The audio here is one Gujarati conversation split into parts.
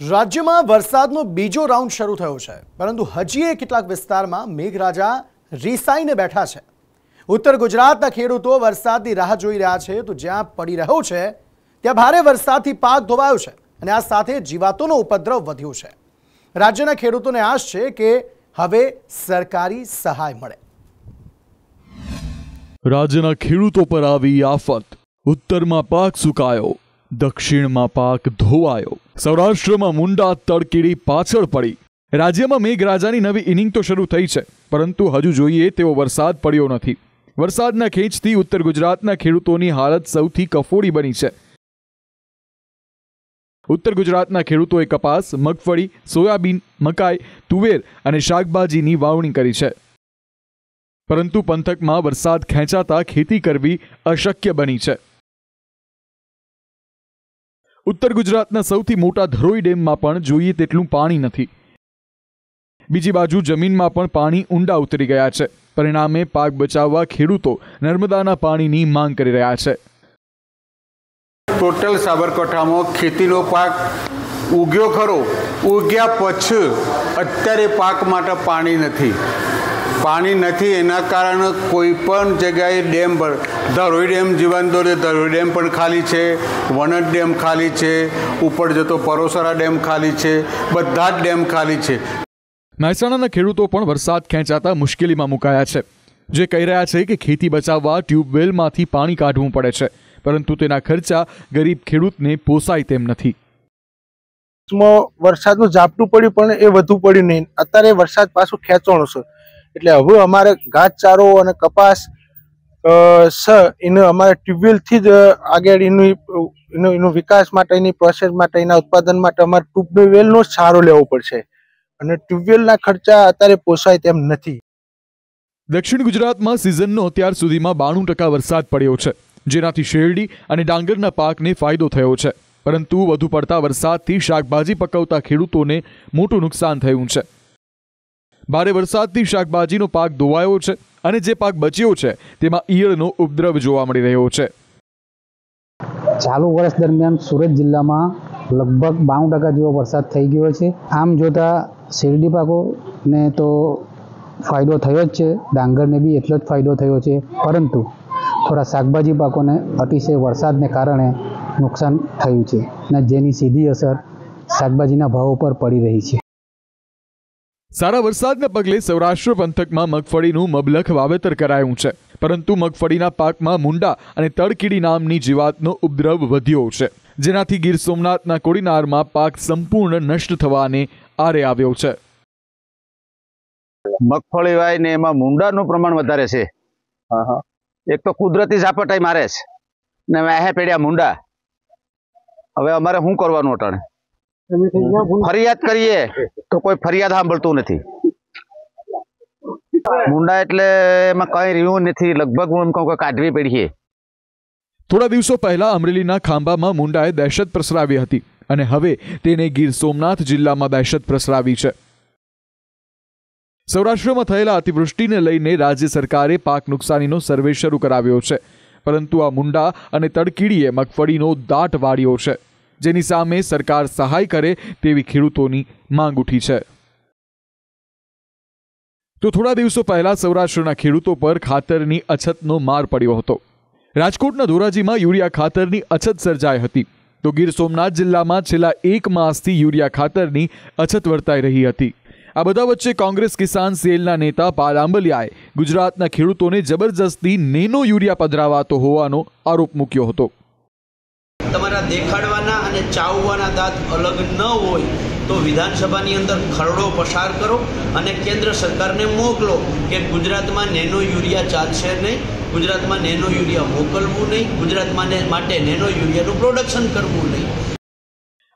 રાજ્યમાં વરસાદનો બીજો રાઉન્ડ શરૂ થયો છે પરંતુ હજીએ કેટલાક વિસ્તારમાં મેઘરાજા રીસાઈને બેઠા છે ઉત્તર ગુજરાતના ખેડૂતો વરસાદની રાહ જોઈ રહ્યા છે તો જ્યાં પડી રહ્યો છે ત્યાં ભારે વરસાદથી પાક ધોવાયો છે અને આ સાથે જીવાતોનો ઉપદ્રવ વધ્યો છે રાજ્યના ખેડૂતોને આશ છે કે હવે સરકારી સહાય મળે રાજ્યના ખેડૂતો પર આવી આફત ઉત્તરમાં પાક સુકાયો દક્ષિણમાં પાક ધોવાયો સૌરાષ્ટ્રમાં મુંડા તડકીડી પાછળ પડી રાજ્યમાં મેઘરાજાની નવી ઇનિંગ તો શરૂ થઈ છે પરંતુ હજુ જોઈએ તેવો વરસાદ પડ્યો નથી વરસાદના ખેંચથી ઉત્તર ગુજરાતના ખેડૂતોની હાલત સૌથી કફોડી બની છે ઉત્તર ગુજરાતના ખેડૂતોએ કપાસ મગફળી સોયાબીન મકાઈ તુવેર અને શાકભાજીની વાવણી કરી છે પરંતુ પંથકમાં વરસાદ ખેંચાતા ખેતી કરવી અશક્ય બની છે ઉત્તર ગુજરાતના સૌથી મોટા ધરોઈ ડેમમાં પણ જોઈએ તેટલું પાણી નથી બીજી બાજુ જમીનમાં પણ પાણી ઊંડા ઉતરી ગયા છે પરિણામે પાક બચાવવા ખેડૂતો નર્મદાના પાણીની માંગ કરી રહ્યા છે ટોટલ સાબરકાંઠામાં ખેતીનો પાક ઉગ્યો ખરો ઉગ્યા પછી અત્યારે પાક માટે પાણી નથી પાણી નથી એના કારણે કોઈ પણ જગ્યાએ ડેમ પર ધરોઈ ડેમ જીવન છે ધરોઈ ડેમ પણ ખાલી છે વનદ ડેમ ખાલી છે ઉપર જતો પરોસરા ડેમ ખાલી છે બધા જ ડેમ ખાલી છે મહેસાણાના ખેડૂતો પણ વરસાદ ખેંચાતા મુશ્કેલીમાં મુકાયા છે જે કહી રહ્યા છે કે ખેતી બચાવવા ટ્યુબવેલમાંથી પાણી કાઢવું પડે છે પરંતુ તેના ખર્ચા ગરીબ ખેડૂતને પોસાય તેમ નથી વરસાદનું ઝાપટું પડ્યું પણ એ વધુ પડ્યું નહીં અત્યારે વરસાદ પાછું ખેંચાણો છે એટલે હવે અમારે ઘાસચારો અને કપાસ એને અમારે ટ્યુબવેલથી જ આગળ એનું એનો એનો વિકાસ માટેની પ્રોસેસ માટે એના ઉત્પાદન માટે અમારે ટ્યુબવેલનો જ સહારો લેવો પડશે અને ટ્યુબવેલના ખર્ચા અત્યારે પોસાય તેમ નથી દક્ષિણ ગુજરાતમાં સિઝનનો અત્યાર સુધીમાં બાણું ટકા વરસાદ પડ્યો છે જેનાથી શેરડી અને ડાંગરના પાકને ફાયદો થયો છે પરંતુ વધુ પડતા વરસાદથી શાકભાજી પકવતા ખેડૂતોને મોટું નુકસાન થયું છે ભારે વરસાદથી શાકભાજીનો પાક ધોવાયો છે અને જે પાક બચ્યો છે તેમાં ઈયળનો ઉપદ્રવ જોવા મળી રહ્યો છે ચાલુ વર્ષ દરમિયાન સુરત જિલ્લામાં લગભગ બાણું ટકા જેવો વરસાદ થઈ ગયો છે આમ જોતાં શેરડી પાકોને તો ફાયદો થયો જ છે ડાંગરને બી એટલો જ ફાયદો થયો છે પરંતુ થોડા શાકભાજી પાકોને અતિશય વરસાદને કારણે નુકસાન થયું છે અને જેની સીધી અસર શાકભાજીના ભાવ ઉપર પડી રહી છે સારા વરસાદના પગલે સૌરાષ્ટ્ર પંથકમાં મગફળીનું મબલખ વાવેતર કરાયું છે પરંતુ મગફળીના પાકમાં મુંડા અને તડકીડી નામની જીવાતનો ઉપદ્રવ વધ્યો છે જેનાથી ગીર સોમનાથના કોડીનારમાં પાક સંપૂર્ણ નષ્ટ થવાને આરે આવ્યો છે મગફળી વાય ને એમાં મુંડાનું પ્રમાણ વધારે છે એક તો કુદરતી ઝાપટાઈ મારે છે ને વાહે પેડ્યા મુંડા હવે અમારે શું કરવાનું અટાણે ફરિયાદ કરીએ તો કોઈ ફરિયાદ સાંભળતું નથી મુંડા એટલે એમાં કઈ રહ્યું નથી લગભગ હું એમ કહું કે કાઢવી પડીએ થોડા દિવસો પહેલા અમરેલીના ખાંભામાં મુંડાએ દહેશત પ્રસરાવી હતી અને હવે તેને ગીર સોમનાથ જિલ્લામાં દહેશત પ્રસરાવી છે સૌરાષ્ટ્રમાં થયેલા અતિવૃષ્ટિને લઈને રાજ્ય સરકારે પાક નુકસાનીનો સર્વે શરૂ કરાવ્યો છે પરંતુ આ મુંડા અને તડકીડીએ મગફળીનો દાટ વાળ્યો છે જેની સામે સરકાર સહાય કરે તેવી ખેડૂતોની માંગ ઉઠી છે તો થોડા દિવસો પહેલા સૌરાષ્ટ્રના ખેડૂતો પર ખાતરની અછતનો માર પડ્યો હતો રાજકોટના ધોરાજીમાં યુરિયા ખાતરની અછત સર્જાઈ હતી તો ગીર સોમનાથ જિલ્લામાં છેલ્લા એક માસથી યુરિયા ખાતરની અછત વર્તાઈ રહી હતી આ બધા વચ્ચે કોંગ્રેસ કિસાન સેલના નેતા પાલ આંબલિયાએ ગુજરાતના ખેડૂતોને જબરજસ્તી નેનો યુરિયા પધરાવાતો હોવાનો આરોપ મૂક્યો હતો તમારા દેખાડવાના અને ચાવવાના દાંત અલગ ન હોય તો વિધાનસભાની અંદર ખરડો પસાર કરો અને કેન્દ્ર સરકારને મોકલો કે ગુજરાતમાં નેનો યુરિયા ચાલશે નહીં ગુજરાતમાં નેનો યુરિયા મોકલવું નહીં ગુજરાતમાં માટે નેનો યુરિયાનું પ્રોડક્શન કરવું નહીં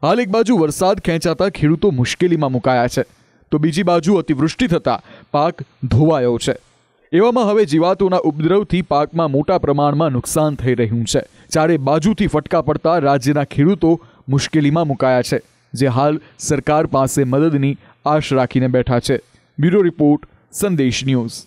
હાલ એક બાજુ વરસાદ ખેંચાતા ખેડૂતો મુશ્કેલીમાં મુકાયા છે તો બીજી બાજુ અતિવૃષ્ટિ થતાં પાક ધોવાયો છે એવામાં હવે જીવાતોના ઉપદ્રવથી પાકમાં મોટા પ્રમાણમાં નુકસાન થઈ રહ્યું છે જ્યારે બાજુથી ફટકા પડતા રાજ્યના ખેડૂતો મુશ્કેલીમાં મુકાયા છે જે હાલ સરકાર પાસે મદદની આશ રાખીને બેઠા છે બ્યુરો રિપોર્ટ સંદેશ ન્યૂઝ